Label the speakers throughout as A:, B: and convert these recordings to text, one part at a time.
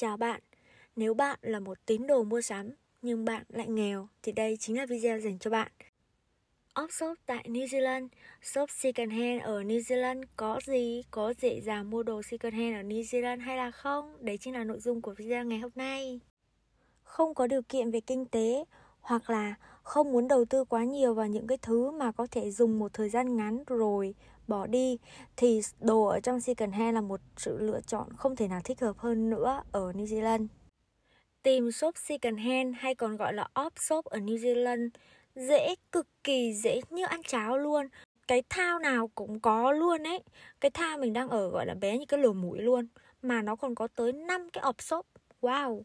A: Chào bạn, nếu bạn là một tín đồ mua sắm nhưng bạn lại nghèo thì đây chính là video dành cho bạn. Off shop tại New Zealand, shop second hand ở New Zealand có gì, có dễ dàng mua đồ second hand ở New Zealand hay là không? Đấy chính là nội dung của video ngày hôm nay. Không có điều kiện về kinh tế hoặc là không muốn đầu tư quá nhiều vào những cái thứ mà có thể dùng một thời gian ngắn rồi bỏ đi thì đồ ở trong second hand là một sự lựa chọn không thể nào thích hợp hơn nữa ở New Zealand. Tìm shop second hand hay còn gọi là off shop ở New Zealand dễ cực kỳ dễ như ăn cháo luôn cái thao nào cũng có luôn ấy cái thao mình đang ở gọi là bé như cái lồ mũi luôn mà nó còn có tới 5 cái op shop wow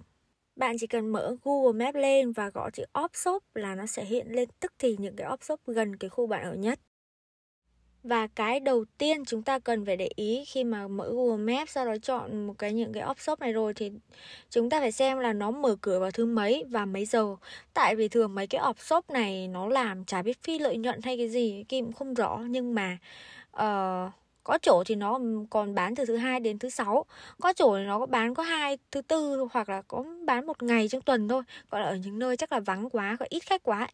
A: bạn chỉ cần mở Google Maps lên và gõ chữ op shop là nó sẽ hiện lên tức thì những cái op shop gần cái khu bạn ở nhất và cái đầu tiên chúng ta cần phải để ý khi mà mở Google Maps sau đó chọn một cái những cái op shop này rồi thì chúng ta phải xem là nó mở cửa vào thứ mấy và mấy giờ tại vì thường mấy cái op shop này nó làm chả biết phi lợi nhuận hay cái gì kim cũng không rõ nhưng mà uh, có chỗ thì nó còn bán từ thứ hai đến thứ sáu có chỗ thì nó có bán có hai thứ tư hoặc là có bán một ngày trong tuần thôi gọi là ở những nơi chắc là vắng quá có ít khách quá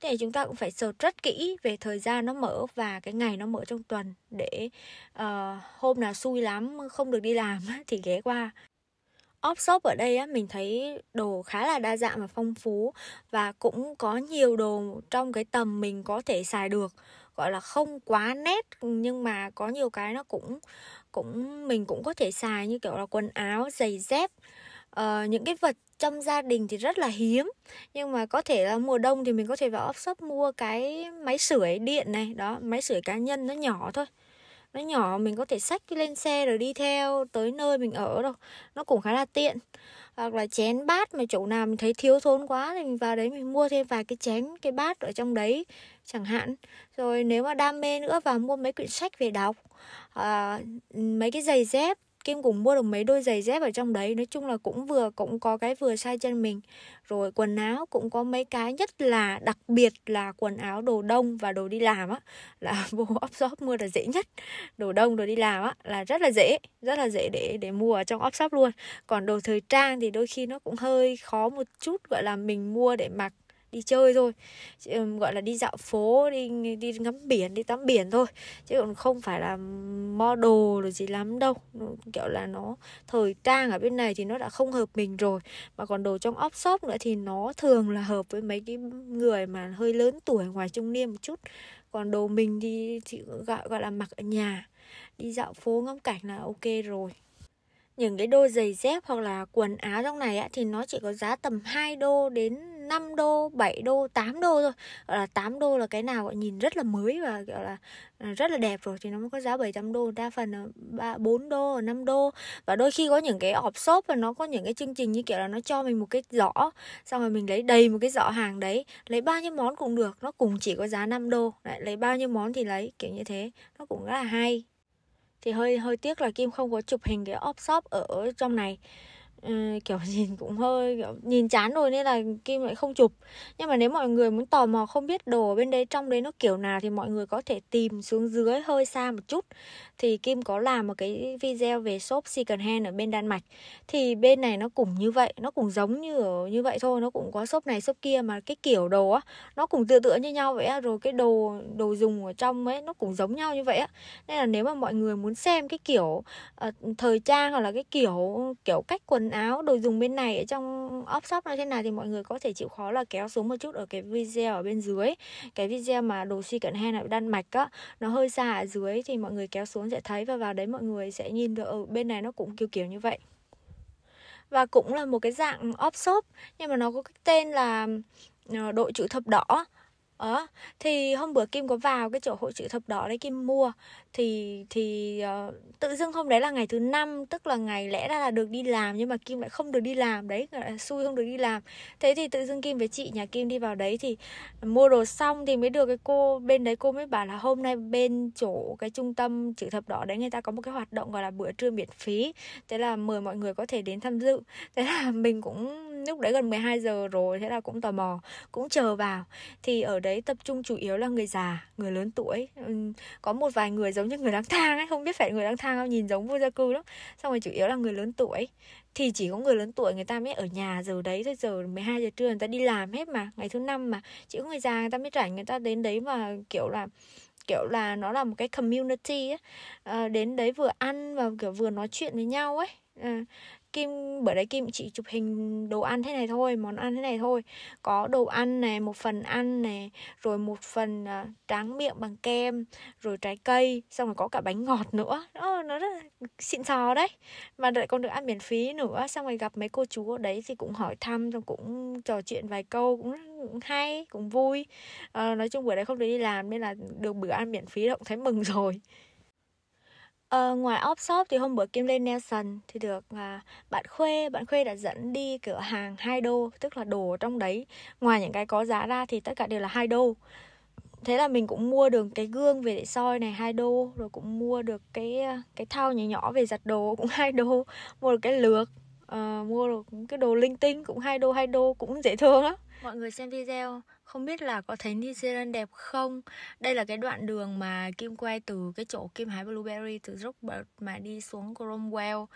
A: thế thì chúng ta cũng phải search rất kỹ về thời gian nó mở và cái ngày nó mở trong tuần để uh, hôm nào xui lắm không được đi làm thì ghé qua Op shop ở đây á, mình thấy đồ khá là đa dạng và phong phú và cũng có nhiều đồ trong cái tầm mình có thể xài được gọi là không quá nét nhưng mà có nhiều cái nó cũng cũng mình cũng có thể xài như kiểu là quần áo giày dép uh, những cái vật trong gia đình thì rất là hiếm nhưng mà có thể là mùa đông thì mình có thể vào off shop mua cái máy sưởi điện này đó máy sưởi cá nhân nó nhỏ thôi nó nhỏ mình có thể xách lên xe rồi đi theo tới nơi mình ở đâu nó cũng khá là tiện hoặc là chén bát mà chỗ nào mình thấy thiếu thốn quá thì mình vào đấy mình mua thêm vài cái chén cái bát ở trong đấy chẳng hạn rồi nếu mà đam mê nữa vào mua mấy quyển sách về đọc à, mấy cái giày dép Kim cũng mua được mấy đôi giày dép ở trong đấy Nói chung là cũng vừa cũng có cái vừa sai chân mình Rồi quần áo cũng có mấy cái Nhất là đặc biệt là quần áo đồ đông và đồ đi làm á Là vô op shop mua là dễ nhất Đồ đông đồ đi làm á là rất là dễ Rất là dễ để để mua ở trong op shop luôn Còn đồ thời trang thì đôi khi nó cũng hơi khó một chút Gọi là mình mua để mặc đi chơi thôi gọi là đi dạo phố đi đi ngắm biển đi tắm biển thôi chứ còn không phải là model rồi gì lắm đâu ừ, kiểu là nó thời trang ở bên này thì nó đã không hợp mình rồi mà còn đồ trong off shop nữa thì nó thường là hợp với mấy cái người mà hơi lớn tuổi ngoài trung niên một chút còn đồ mình đi thì gọi gọi là mặc ở nhà đi dạo phố ngắm cảnh là ok rồi những cái đôi giày dép hoặc là quần áo trong này á, thì nó chỉ có giá tầm 2 đô đến 5 đô, 7 đô, 8 đô thôi Gọi là 8 đô là cái nào gọi nhìn rất là mới và gọi là ờ, rất là đẹp rồi Thì nó mới có giá 700 đô, đa phần là 3, 4 đô, 5 đô Và đôi khi có những cái ọp shop và nó có những cái chương trình như kiểu là nó cho mình một cái giỏ Xong rồi mình lấy đầy một cái giỏ hàng đấy Lấy bao nhiêu món cũng được, nó cũng chỉ có giá 5 đô đấy, Lấy bao nhiêu món thì lấy, kiểu như thế Nó cũng rất là hay thì hơi hơi tiếc là Kim không có chụp hình cái off shop ở trong này Ừ, kiểu nhìn cũng hơi kiểu nhìn chán rồi nên là kim lại không chụp nhưng mà nếu mọi người muốn tò mò không biết đồ ở bên đấy trong đấy nó kiểu nào thì mọi người có thể tìm xuống dưới hơi xa một chút thì kim có làm một cái video về shop second hand ở bên đan mạch thì bên này nó cũng như vậy nó cũng giống như ở như vậy thôi nó cũng có shop này shop kia mà cái kiểu đồ á nó cũng tựa tựa như nhau vậy á rồi cái đồ đồ dùng ở trong ấy nó cũng giống nhau như vậy á nên là nếu mà mọi người muốn xem cái kiểu uh, thời trang hoặc là cái kiểu kiểu cách quần áo đồ dùng bên này ở trong op shop như thế nào thì mọi người có thể chịu khó là kéo xuống một chút ở cái video ở bên dưới cái video mà đồ second hand ở Đan Mạch á nó hơi xa ở dưới thì mọi người kéo xuống sẽ thấy và vào đấy mọi người sẽ nhìn được ở ừ, bên này nó cũng kiểu kiểu như vậy và cũng là một cái dạng off shop nhưng mà nó có cái tên là ờ, đội chữ thập đỏ đó ờ, thì hôm bữa kim có vào cái chỗ hội chữ thập đỏ đấy kim mua thì thì uh, tự dưng hôm đấy là ngày thứ năm tức là ngày lẽ ra là được đi làm nhưng mà kim lại không được đi làm đấy là xui không được đi làm thế thì tự dưng kim với chị nhà kim đi vào đấy thì mua đồ xong thì mới được cái cô bên đấy cô mới bảo là hôm nay bên chỗ cái trung tâm chữ thập đỏ đấy người ta có một cái hoạt động gọi là bữa trưa miễn phí thế là mời mọi người có thể đến tham dự thế là mình cũng lúc đấy gần 12 giờ rồi thế là cũng tò mò cũng chờ vào thì ở đấy tập trung chủ yếu là người già người lớn tuổi có một vài người giống như người lang thang ấy không biết phải người lang thang không nhìn giống vô gia cư lắm xong rồi chủ yếu là người lớn tuổi thì chỉ có người lớn tuổi người ta mới ở nhà giờ đấy thôi giờ 12 giờ trưa người ta đi làm hết mà ngày thứ năm mà chỉ có người già người ta mới rảnh người ta đến đấy mà kiểu là kiểu là nó là một cái community ấy. À, đến đấy vừa ăn và kiểu vừa nói chuyện với nhau ấy à, Kim bữa đấy Kim chỉ chụp hình đồ ăn thế này thôi món ăn thế này thôi có đồ ăn này một phần ăn này rồi một phần à, tráng miệng bằng kem rồi trái cây xong rồi có cả bánh ngọt nữa Ồ, nó rất là xịn sò đấy mà lại còn được ăn miễn phí nữa xong rồi gặp mấy cô chú ở đấy thì cũng hỏi thăm xong cũng trò chuyện vài câu cũng hay cũng vui à, nói chung bữa đấy không được đi làm nên là được bữa ăn miễn phí động thấy mừng rồi Ờ, ngoài off shop thì hôm bữa Kim lên Nelson thì được à, bạn Khuê, bạn Khuê đã dẫn đi cửa hàng hai đô, tức là đồ trong đấy. Ngoài những cái có giá ra thì tất cả đều là hai đô. Thế là mình cũng mua được cái gương về để soi này hai đô, rồi cũng mua được cái à, cái thao nhỏ nhỏ về giặt đồ cũng hai đô, mua được cái lược, uh, mua được cái đồ linh tinh cũng hai đô hai đô cũng dễ thương lắm. Mọi người xem video không biết là có thấy New Zealand đẹp không đây là cái đoạn đường mà Kim quay từ cái chỗ Kim hái blueberry từ Rockbert mà đi xuống Cromwell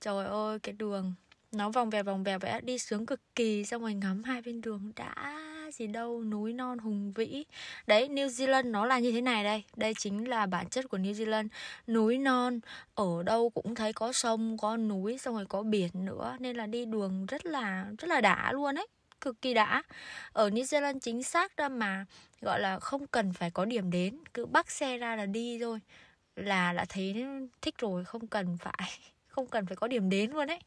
A: trời ơi cái đường nó vòng vèo vòng vèo vẽ đi sướng cực kỳ xong rồi ngắm hai bên đường đã gì đâu núi non hùng vĩ đấy New Zealand nó là như thế này đây đây chính là bản chất của New Zealand núi non ở đâu cũng thấy có sông có núi xong rồi có biển nữa nên là đi đường rất là rất là đã luôn ấy cực kỳ đã ở New Zealand chính xác ra mà gọi là không cần phải có điểm đến cứ bắt xe ra là đi thôi là đã thấy thích rồi không cần phải không cần phải có điểm đến luôn đấy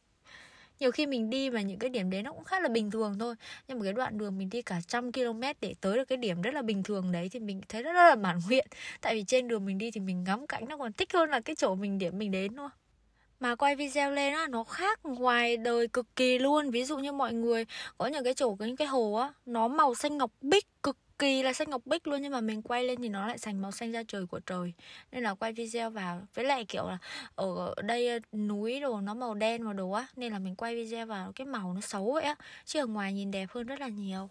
A: nhiều khi mình đi mà những cái điểm đến nó cũng khá là bình thường thôi nhưng mà cái đoạn đường mình đi cả trăm km để tới được cái điểm rất là bình thường đấy thì mình thấy rất là mãn nguyện tại vì trên đường mình đi thì mình ngắm cảnh nó còn thích hơn là cái chỗ mình điểm mình đến luôn mà quay video lên á nó khác ngoài đời cực kỳ luôn ví dụ như mọi người có những cái chỗ có những cái hồ á nó màu xanh ngọc bích cực kỳ là xanh ngọc bích luôn nhưng mà mình quay lên thì nó lại thành màu xanh da trời của trời nên là quay video vào với lại kiểu là ở đây ờ, núi đồ nó màu đen màu đồ á nên là mình quay video vào cái màu nó xấu vậy á chứ ở ngoài nhìn đẹp hơn rất là nhiều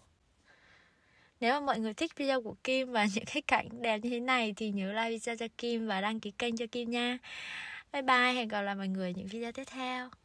A: nếu mà mọi người thích video của Kim và những cái cảnh đẹp như thế này thì nhớ like video cho Kim và đăng ký kênh cho Kim nha bye bye hẹn gặp lại mọi người những video tiếp theo